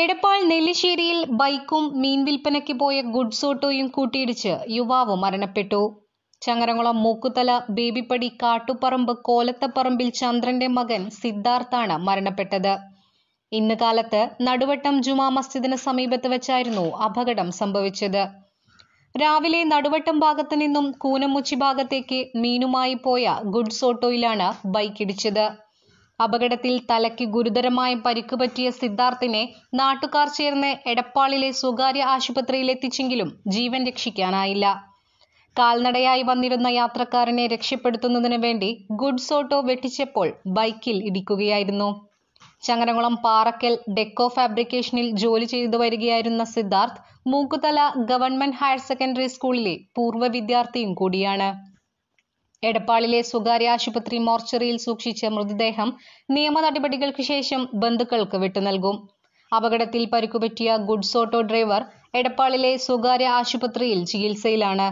എടപ്പാൾ നെല്ലിശ്ശേരിയിൽ ബൈക്കും മീൻ വിൽപ്പനയ്ക്ക് പോയ ഗുഡ്സ് ഓട്ടോയും കൂട്ടിയിടിച്ച് യുവാവ് മരണപ്പെട്ടു ചങ്ങരംകുളം മൂക്കുതല ബേബിപ്പടി കാട്ടുപറമ്പ് കോലത്തപ്പറമ്പിൽ ചന്ദ്രന്റെ മകൻ സിദ്ധാർത്ഥാണ് മരണപ്പെട്ടത് ഇന്ന് കാലത്ത് നടുവട്ടം ജുമാ മസ്ജിദിന് സമീപത്ത് വെച്ചായിരുന്നു അപകടം സംഭവിച്ചത് രാവിലെ നടുവട്ടം ഭാഗത്തു നിന്നും കൂനമുച്ചി ഭാഗത്തേക്ക് മീനുമായി പോയ ഗുഡ്സ് ഓട്ടോയിലാണ് ബൈക്ക് ഇടിച്ചത് അപകടത്തിൽ തലയ്ക്ക് ഗുരുതരമായ പരിക്ക് പറ്റിയ സിദ്ധാർത്ഥിനെ നാട്ടുകാർ ചേർന്ന് എടപ്പാളിലെ സ്വകാര്യ ആശുപത്രിയിൽ എത്തിച്ചെങ്കിലും ജീവൻ രക്ഷിക്കാനായില്ല കാൽനടയായി വന്നിരുന്ന യാത്രക്കാരനെ രക്ഷപ്പെടുത്തുന്നതിന് വേണ്ടി ഗുഡ്സ് ഓട്ടോ വെട്ടിച്ചപ്പോൾ ബൈക്കിൽ ഇടിക്കുകയായിരുന്നു ചങ്ങരകുളം പാറക്കൽ ഡെക്കോ ഫാബ്രിക്കേഷനിൽ ജോലി ചെയ്തു വരികയായിരുന്ന Siddharth Mookkuthala government higher secondary സ്കൂളിലെ പൂർവ്വ വിദ്യാർത്ഥിയും കൂടിയാണ് എടപ്പാളിലെ സ്വകാര്യ ആശുപത്രി മോർച്ചറിയിൽ സൂക്ഷിച്ച മൃതദേഹം നിയമ നടപടികൾക്ക് ശേഷം ബന്ധുക്കൾക്ക് വിട്ടുനൽകും അപകടത്തിൽ പരിക്കുപറ്റിയ ഗുഡ്സ് ഓട്ടോ ഡ്രൈവർ എടപ്പാളിലെ സ്വകാര്യ ആശുപത്രിയിൽ ചികിത്സയിലാണ്